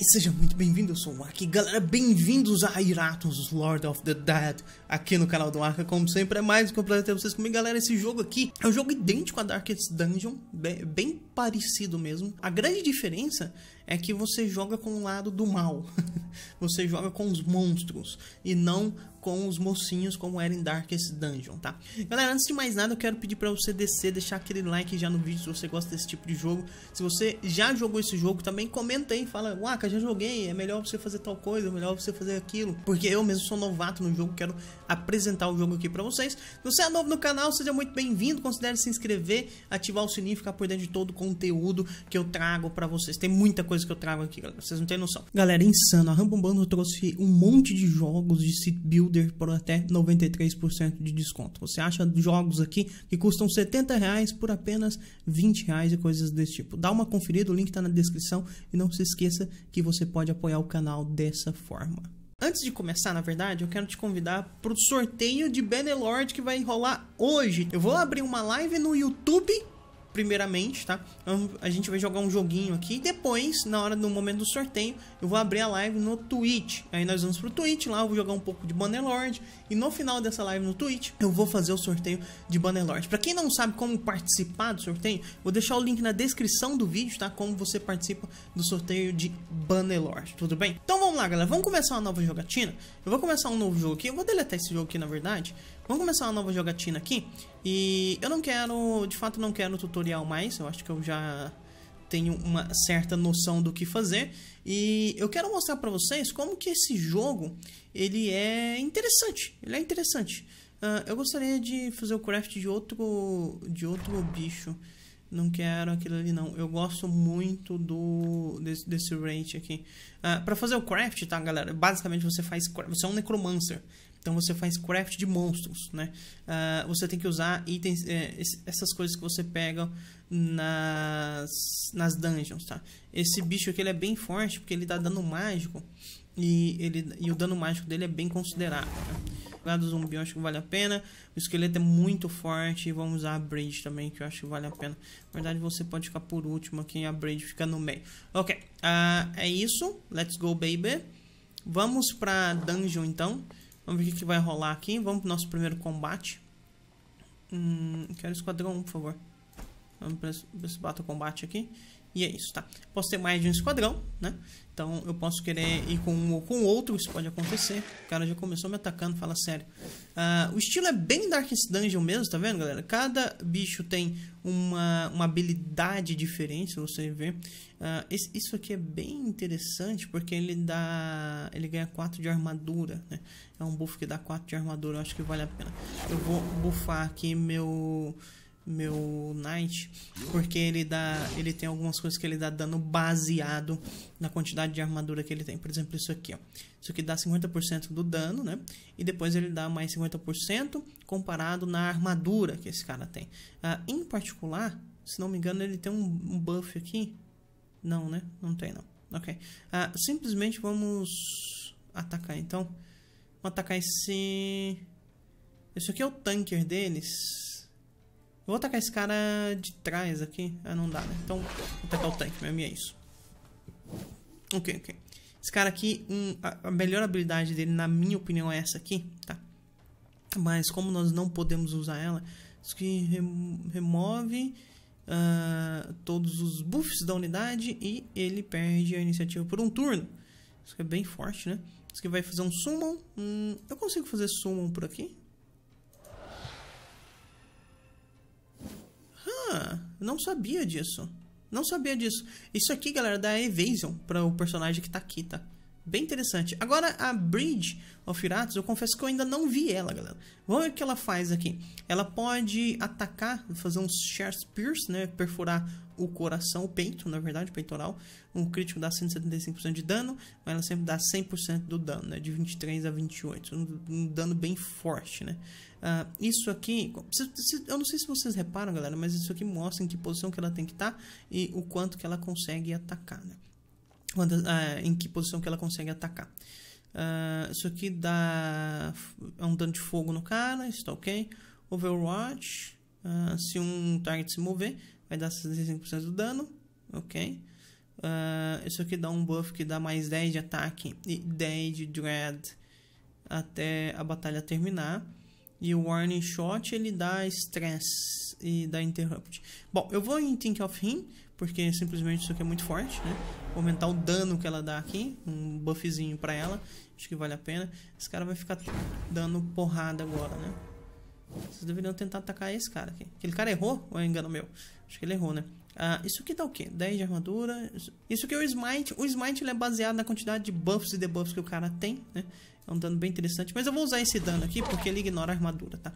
e seja muito bem-vindo, eu sou o Aki. Galera, bem-vindos a Iratos Lord of the Dead, aqui no canal do Arca. Como sempre, é mais um prazer ter vocês comigo, galera. Esse jogo aqui é um jogo idêntico a Darkest Dungeon, bem, bem parecido mesmo. A grande diferença é que você joga com o lado do mal. você joga com os monstros e não com os mocinhos como era em Darkest Dungeon, tá? Galera, antes de mais nada, eu quero pedir para você descer, deixar aquele like já no vídeo se você gosta desse tipo de jogo. Se você já jogou esse jogo, também comenta aí, fala, Uaca, já joguei, é melhor você fazer tal coisa, é melhor você fazer aquilo. Porque eu mesmo sou novato no jogo, quero apresentar o jogo aqui para vocês. Se você é novo no canal, seja muito bem-vindo, considere se inscrever, ativar o sininho, ficar por dentro de todo o conteúdo que eu trago para vocês. Tem muita coisa coisa que eu trago aqui, galera. Vocês não têm noção. Galera, insano. A Rambombando trouxe um monte de jogos de City Builder por até 93% de desconto. Você acha jogos aqui que custam 70 reais por apenas 20 reais e coisas desse tipo. Dá uma conferida, o link está na descrição. E não se esqueça que você pode apoiar o canal dessa forma. Antes de começar, na verdade, eu quero te convidar para o sorteio de Benelord que vai rolar hoje. Eu vou abrir uma live no YouTube primeiramente, tá? Então, a gente vai jogar um joguinho aqui e depois, na hora do momento do sorteio, eu vou abrir a live no Twitch. Aí nós vamos pro Twitch, lá eu vou jogar um pouco de Bannerlord e no final dessa live no Twitch, eu vou fazer o sorteio de Bannerlord. Para quem não sabe como participar do sorteio, vou deixar o link na descrição do vídeo, tá? Como você participa do sorteio de Bannerlord, tudo bem? Então vamos lá, galera, vamos começar uma nova jogatina. Eu vou começar um novo jogo aqui, eu vou deletar esse jogo aqui, na verdade, Vamos começar uma nova jogatina aqui. E eu não quero, de fato não quero tutorial mais, eu acho que eu já tenho uma certa noção do que fazer e eu quero mostrar para vocês como que esse jogo ele é interessante, ele é interessante. Uh, eu gostaria de fazer o craft de outro de outro bicho. Não quero aquilo ali não. Eu gosto muito do desse, desse range aqui. Uh, ah, para fazer o craft, tá, galera? Basicamente você faz você é um necromancer. Então você faz craft de monstros, né? Uh, você tem que usar itens, é, essas coisas que você pega nas, nas dungeons, tá? Esse bicho aqui ele é bem forte porque ele dá dano mágico e, ele, e o dano mágico dele é bem considerável, né? Lá tá? do zumbi eu acho que vale a pena. O esqueleto é muito forte. E vamos usar a Braid também, que eu acho que vale a pena. Na verdade, você pode ficar por último aqui a Braid fica no meio. Ok, uh, é isso. Let's go, baby. Vamos pra dungeon então. Vamos ver o que, que vai rolar aqui. Vamos pro nosso primeiro combate. Hum, quero esquadrão, por favor. Vamos para esse, pra esse bato combate aqui. E é isso, tá? Posso ter mais de um esquadrão, né? Então eu posso querer ir com um ou com outro, isso pode acontecer. O cara já começou me atacando, fala sério. Uh, o estilo é bem Darkest Dungeon mesmo, tá vendo, galera? Cada bicho tem uma, uma habilidade diferente, se você ver. Uh, isso aqui é bem interessante, porque ele dá. Ele ganha 4 de armadura, né? É um buff que dá 4 de armadura, eu acho que vale a pena. Eu vou buffar aqui meu meu Knight, porque ele dá, ele tem algumas coisas que ele dá dano baseado na quantidade de armadura que ele tem. Por exemplo, isso aqui, ó. Isso aqui dá 50% do dano, né? E depois ele dá mais 50% comparado na armadura que esse cara tem. Ah, em particular, se não me engano, ele tem um, um buff aqui. Não, né? Não tem, não. Ok. Ah, simplesmente vamos atacar, então. Vamos atacar esse... Esse aqui é o tanker deles. Eu vou atacar esse cara de trás aqui. Ah, não dá, né? Então, vou atacar o tanque mesmo e é isso. Ok, ok. Esse cara aqui, um, a, melhor habilidade dele, na minha opinião, é essa aqui, tá? Mas como nós não podemos usar ela, isso que remove uh, todos os buffs da unidade e ele perde a iniciativa por um turno. Isso aqui é bem forte, né? Isso que vai fazer um summon. Hum, eu consigo fazer summon por aqui? Eu não sabia disso. Não sabia disso. Isso aqui, galera, dá evasion para o personagem que tá aqui, tá? Bem interessante. Agora, a Bridge of Piratas, eu confesso que eu ainda não vi ela, galera. Vamos ver o que ela faz aqui. Ela pode atacar, fazer uns sharp Pierce, né? Perfurar o coração, o peito, na verdade, o peitoral. Um crítico dá 175% de dano, mas ela sempre dá 100% do dano, né? De 23 a 28. Um, um dano bem forte, né? Uh, isso aqui, se, se, eu não sei se vocês reparam, galera, mas isso aqui mostra em que posição que ela tem que estar tá e o quanto que ela consegue atacar, né? Quando, uh, em que posição que ela consegue atacar. Uh, isso aqui dá é um dano de fogo no cara, está ok. Overwatch, uh, se um target se mover, vai dar 65% do dano, ok? Uh, isso aqui dá um buff que dá mais 10 de ataque e 10 de dread até a batalha terminar. E o Warning Shot ele dá stress e dá interrupt. Bom, eu vou em Think of Him, porque simplesmente isso aqui é muito forte, né? Vou aumentar o dano que ela dá aqui, um buffzinho pra ela, acho que vale a pena. Esse cara vai ficar dando porrada agora, né? Vocês deveriam tentar atacar esse cara aqui. Aquele cara errou ou é engano meu? Acho que ele errou, né? Ah, isso aqui dá tá o quê? 10 de armadura. Isso aqui é o Smite. O Smite é baseado na quantidade de buffs e debuffs que o cara tem, né? É um dano bem interessante. Mas eu vou usar esse dano aqui porque ele ignora a armadura, tá?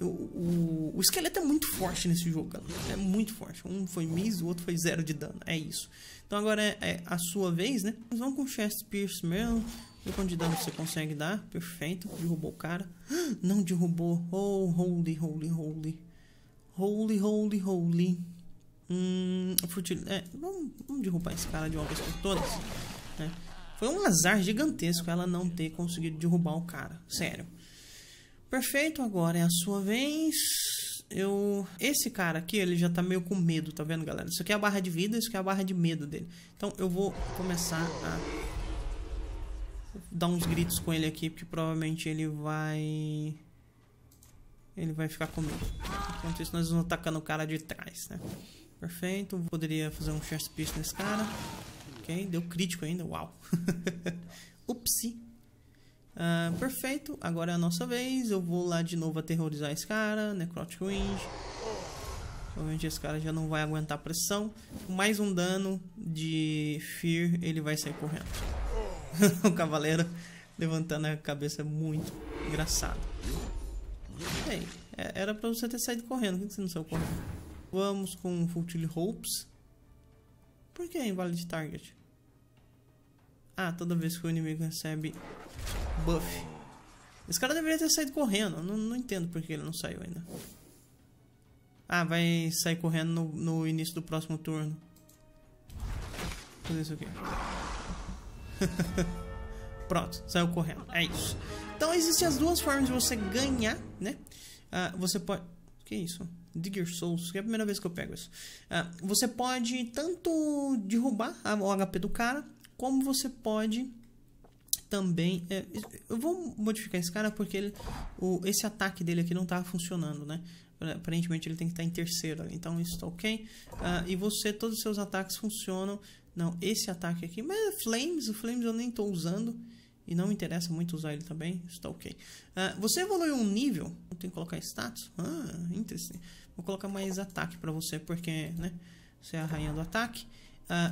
O, o, o esqueleto é muito forte nesse jogo, galera. É muito forte. Um foi miss, o outro foi zero de dano. É isso. Então agora é, é a sua vez, né? Vamos com o Chest Pierce mesmo o quanto de dano você consegue dar. Perfeito. Derrubou o cara. Não derrubou. Oh, holy, holy, holy. Holy, holy, holy. Hum, é, vamos, vamos, derrubar esse cara de uma vez por todas. É. Foi um azar gigantesco ela não ter conseguido derrubar o cara. Sério. Perfeito, agora é a sua vez. Eu... Esse cara aqui, ele já tá meio com medo, tá vendo, galera? Isso aqui é a barra de vida, isso aqui é a barra de medo dele. Então eu vou começar a dar uns gritos com ele aqui, porque provavelmente ele vai... Ele vai ficar comigo. Enquanto isso, nós vamos atacando o cara de trás, né? Perfeito. Poderia fazer um chest piece nesse cara. Ok, deu crítico ainda. Uau. Upsi. Uh, perfeito, agora é a nossa vez. Eu vou lá de novo aterrorizar esse cara. Necrotic Wind. Provavelmente esse cara já não vai aguentar pressão. Mais um dano de Fear, ele vai sair correndo. o cavaleiro levantando a cabeça é muito engraçado. Ei, é, era pra você ter saído correndo, por que você não saiu correndo? Vamos com Futil Hopes. Por que é invalid target? Ah, toda vez que o inimigo recebe buff. Esse cara deveria ter saído correndo. Não, não entendo por que ele não saiu ainda. Ah, vai sair correndo no, no início do próximo turno. Vou fazer isso aqui. Pronto, saiu correndo. É isso. Então existem as duas formas de você ganhar, né? Uh, você pode. Que isso? Digger Souls, que é a primeira vez que eu pego isso. Uh, você pode tanto derrubar o HP do cara, como você pode também. É, eu vou modificar esse cara porque ele, o, esse ataque dele aqui não tá funcionando, né? Aparentemente ele tem que estar tá em terceiro, então isso tá ok. Uh, e você, todos os seus ataques funcionam não, esse ataque aqui. Mas é Flames, o Flames eu nem estou usando. E não me interessa muito usar ele também. Está ok. Uh, você evoluiu um nível. Tem que colocar status. Ah, interessante. Vou colocar mais ataque para você, porque, né? Você é a rainha do ataque.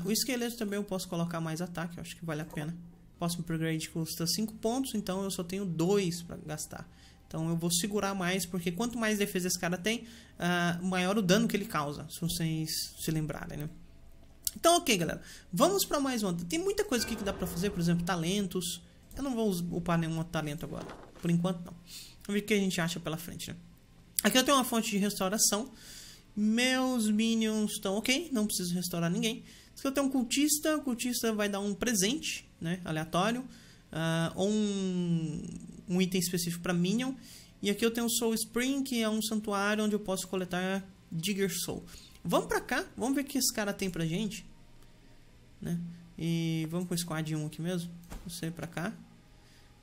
Uh, o esqueleto também eu posso colocar mais ataque. acho que vale a pena. Próximo upgrade custa 5 pontos. Então eu só tenho 2 para gastar. Então eu vou segurar mais, porque quanto mais defesa esse cara tem, uh, maior o dano que ele causa. Se vocês se lembrarem, né? Então, ok, galera. Vamos para mais uma. Tem muita coisa aqui que dá para fazer, por exemplo, talentos. Eu não vou upar nenhum talento agora. Por enquanto, não. Vamos ver o que a gente acha pela frente, né? Aqui eu tenho uma fonte de restauração. Meus minions estão ok, não preciso restaurar ninguém. Se eu tenho um cultista, o cultista vai dar um presente, né, aleatório, uh, ou um, um, item específico para minion. E aqui eu tenho o Soul Spring, que é um santuário onde eu posso coletar Digger Soul. Vamos pra cá, vamos ver o que esse cara tem pra gente. Né? E vamos com o squad 1 aqui mesmo. Você pra cá.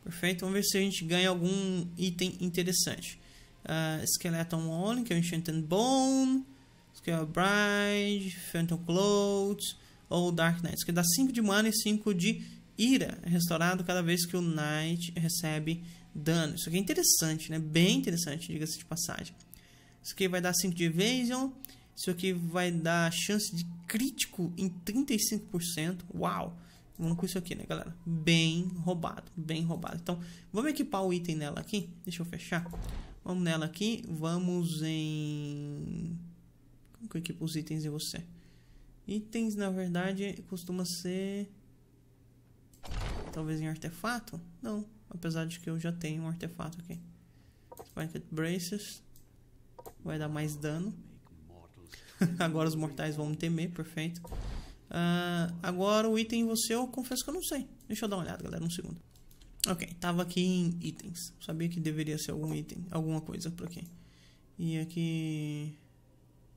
Perfeito, vamos ver se a gente ganha algum item interessante. Uh, Skeleton One, que é o Enchanted Bone. o Bride, Phantom Clothes ou Dark knight que dá 5 de mana e 5 de ira, é restaurado cada vez que o Knight recebe dano. Isso aqui é interessante, né? Bem interessante, diga-se de passagem. Isso aqui vai dar 5 de evasion isso aqui vai dar chance de crítico em 35%. Uau! Vamos com isso aqui, né, galera? Bem roubado, bem roubado. Então, vamos equipar o item nela aqui. Deixa eu fechar. Vamos nela aqui. Vamos em... Como que eu equipo os itens em você? Itens, na verdade, costuma ser... Talvez em artefato? Não. Apesar de que eu já tenho um artefato aqui. Spiked Braces. Vai dar mais dano. agora os mortais vão me temer, perfeito. Uh, agora o item você eu confesso que eu não sei. Deixa eu dar uma olhada, galera, um segundo. Ok, tava aqui em itens. Sabia que deveria ser algum item, alguma coisa por aqui. E aqui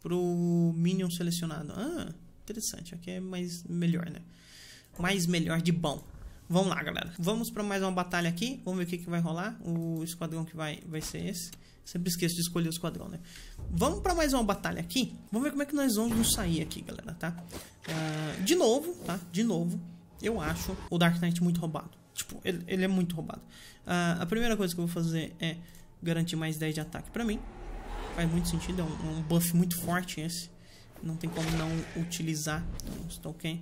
pro minion selecionado. Ah, interessante. Aqui é mais melhor, né? Mais melhor de bom. Vamos lá, galera. Vamos para mais uma batalha aqui. Vamos ver o que, que vai rolar. O esquadrão que vai, vai ser esse. Sempre esqueço de escolher o esquadrão, né? Vamos para mais uma batalha aqui. Vamos ver como é que nós vamos nos sair aqui, galera, tá? Uh, de novo, tá? De novo, eu acho o Dark Knight muito roubado. Tipo, ele, ele é muito roubado. Uh, a primeira coisa que eu vou fazer é garantir mais 10 de ataque pra mim. Faz muito sentido, é um, um buff muito forte esse. Não tem como não utilizar. Então, estou ok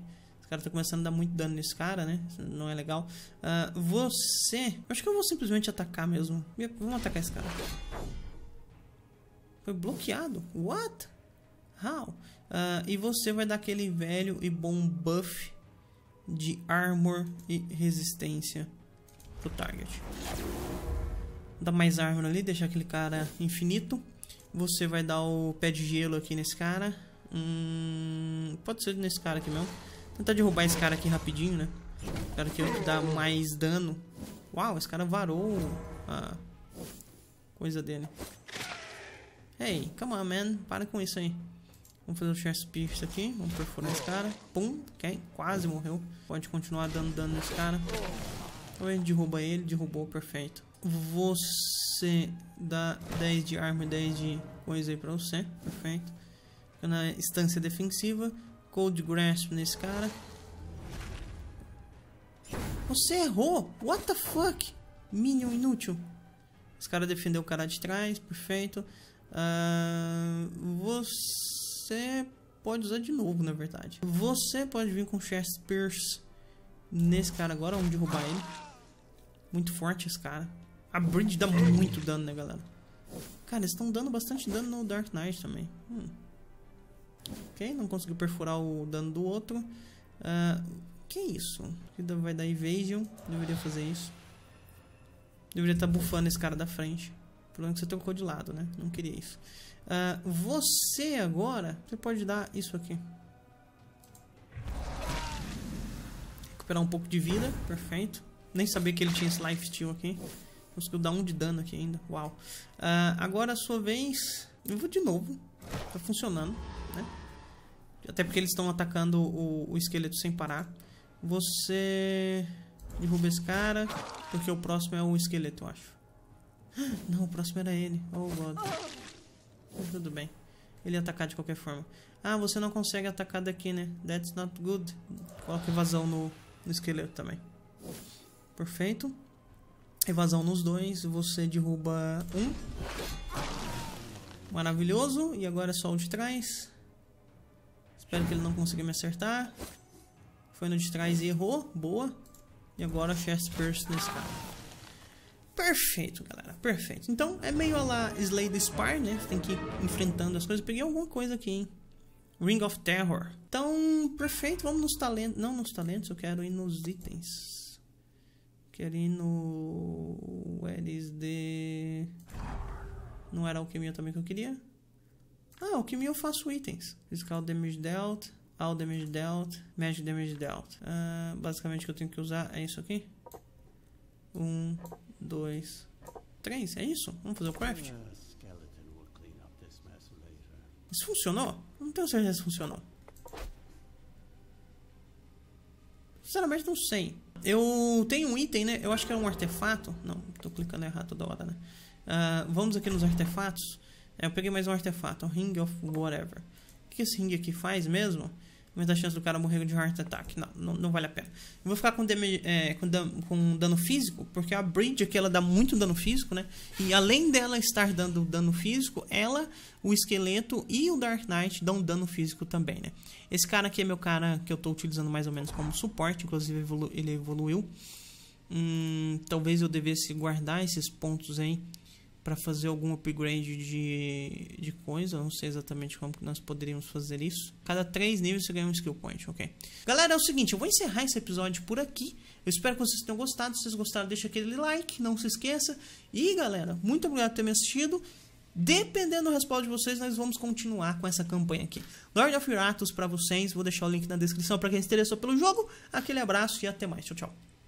cara tá começando a dar muito dano nesse cara, né? Não é legal. Uh, você... Acho que eu vou simplesmente atacar mesmo. Vamos atacar esse cara. Foi bloqueado? What? How? Uh, e você vai dar aquele velho e bom buff de armor e resistência pro target. Dá mais armor ali, deixar aquele cara infinito. Você vai dar o pé de gelo aqui nesse cara. Hum, pode ser nesse cara aqui mesmo. Tentar derrubar esse cara aqui rapidinho, né? O cara que dá mais dano. Uau, esse cara varou a coisa dele. Hey, come on, man. Para com isso aí. Vamos fazer o chest pierce aqui. Vamos perfurar esse cara. Pum. Ok. Quase morreu. Pode continuar dando dano nesse cara. Então derruba ele. Derrubou. Perfeito. Você dá 10 de arma e 10 de coisa aí pra você. Perfeito. Na instância defensiva. Cold Grasp nesse cara. Você errou! What the fuck? Minion inútil. Esse cara defendeu o cara de trás, perfeito. Uh, você pode usar de novo, na verdade. Você pode vir com Chest Pierce nesse cara agora, vamos derrubar ele. Muito forte esse cara. A Bridge dá muito dano, né, galera? Cara, eles estão dando bastante dano no Dark Knight também. Hum. Ok, não conseguiu perfurar o dano do outro. Uh, que é isso? Vai dar evasion. Deveria fazer isso. Deveria estar tá bufando esse cara da frente. Pelo menos é você trocou de lado, né? Não queria isso. Uh, você agora, você pode dar isso aqui. Recuperar um pouco de vida, perfeito. Nem sabia que ele tinha esse life steal aqui. Conseguiu dar um de dano aqui ainda, uau. Uh, agora a sua vez, eu vou de novo, tá funcionando, né? Até porque eles estão atacando o, o esqueleto sem parar. Você derruba esse cara, porque o próximo é o esqueleto, eu acho. Não, o próximo era ele. Oh, God. Tudo bem. Ele ia atacar de qualquer forma. Ah, você não consegue atacar daqui, né? That's not good. Coloca evasão no, no esqueleto também. Perfeito. Evasão nos dois. Você derruba um. Maravilhoso. E agora é só o de trás. Espero que ele não consiga me acertar. Foi no de trás e errou. Boa. E agora chest burst nesse cara. Perfeito, galera. Perfeito. Então, é meio a lá Slay the Spire, né? Você tem que ir enfrentando as coisas. Peguei alguma coisa aqui, hein? Ring of Terror. Então, perfeito. Vamos nos talentos. Não nos talentos, eu quero ir nos itens. Quero ir no... Where is the... Não era alquimia também que eu queria? alquimia eu faço itens. Physical Damage Dealt, All Damage Dealt, Magic Damage Dealt. Uh, basicamente o que eu tenho que usar é isso aqui. Um, dois, três. É isso? Vamos fazer o craft? Ah, isso funcionou? Não tenho certeza se funcionou. Sinceramente não sei. Eu tenho um item, né? Eu acho que é um artefato. Não, tô clicando errado toda hora, né? Uh, vamos aqui nos artefatos eu peguei mais um artefato, um Ring of Whatever. O que esse ring aqui faz mesmo? Aumenta a chance do cara morrer de heart attack. Não, não, não vale a pena. Eu vou ficar com, damage, é, com, dano, com, dano, físico, porque a Bridge aqui ela dá muito dano físico, né? E além dela estar dando dano físico, ela, o esqueleto e o Dark Knight dão dano físico também, né? Esse cara aqui é meu cara que eu tô utilizando mais ou menos como suporte, inclusive evolu ele evoluiu. Hum, talvez eu devesse guardar esses pontos aí para fazer algum upgrade de, de coisa. Eu não sei exatamente como que nós poderíamos fazer isso. Cada três níveis você ganha um skill point, ok? Galera, é o seguinte, eu vou encerrar esse episódio por aqui. Eu espero que vocês tenham gostado. Se vocês gostaram, deixa aquele like, não se esqueça. E, galera, muito obrigado por ter me assistido. Dependendo do respaldo de vocês, nós vamos continuar com essa campanha aqui. Lord of Ratos para vocês, vou deixar o link na descrição para quem se interessou pelo jogo. Aquele abraço e até mais. Tchau, tchau.